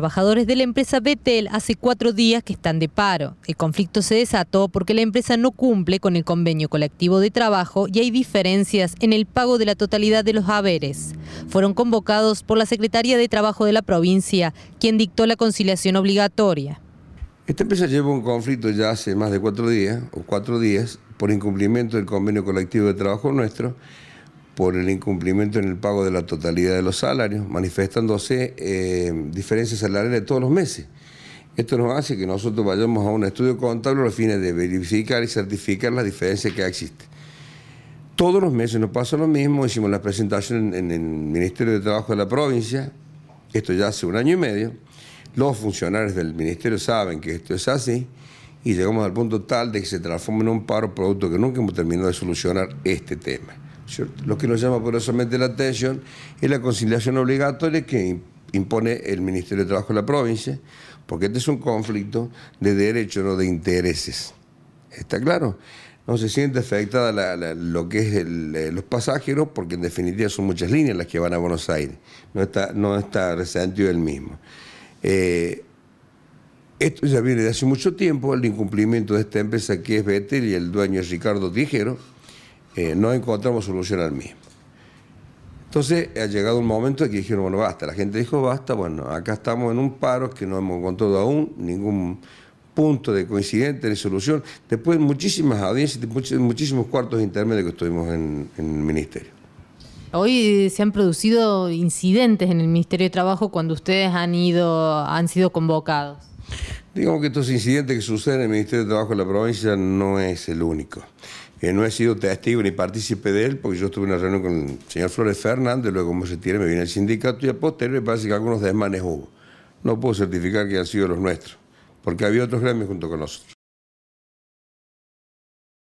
Trabajadores de la empresa Betel hace cuatro días que están de paro. El conflicto se desató porque la empresa no cumple con el convenio colectivo de trabajo y hay diferencias en el pago de la totalidad de los haberes. Fueron convocados por la Secretaría de Trabajo de la provincia, quien dictó la conciliación obligatoria. Esta empresa lleva un conflicto ya hace más de cuatro días, o cuatro días, por incumplimiento del convenio colectivo de trabajo nuestro, por el incumplimiento en el pago de la totalidad de los salarios, manifestándose eh, diferencias salariales todos los meses. Esto nos hace que nosotros vayamos a un estudio contable a los fines de verificar y certificar las diferencias que existen. Todos los meses nos pasa lo mismo, hicimos la presentación en, en el Ministerio de Trabajo de la provincia, esto ya hace un año y medio, los funcionarios del Ministerio saben que esto es así, y llegamos al punto tal de que se transforma en un paro producto que nunca hemos terminado de solucionar este tema lo que nos llama poderosamente la atención es la conciliación obligatoria que impone el Ministerio de Trabajo de la provincia, porque este es un conflicto de derechos, no de intereses. ¿Está claro? No se siente afectada lo que es eh, los pasajeros, porque en definitiva son muchas líneas las que van a Buenos Aires. No está, no está resentido el mismo. Eh, esto ya viene de hace mucho tiempo, el incumplimiento de esta empresa que es Betel y el dueño es Ricardo Tijero eh, no encontramos solución al mismo. Entonces ha llegado un momento en que dijeron, bueno, basta, la gente dijo, basta, bueno, acá estamos en un paro que no hemos encontrado aún ningún punto de coincidente de solución, después de muchísimas audiencias, muchísimos cuartos intermedios que estuvimos en, en el ministerio. Hoy se han producido incidentes en el Ministerio de Trabajo cuando ustedes han ido, han sido convocados. Digamos que estos incidentes que suceden en el Ministerio de Trabajo de la provincia no es el único. no he sido testigo ni partícipe de él, porque yo estuve en una reunión con el señor Flores Fernández, luego como se tiene me vine el sindicato y a posteriori parece que algunos desmanes hubo. No puedo certificar que han sido los nuestros, porque había otros gremios junto con nosotros.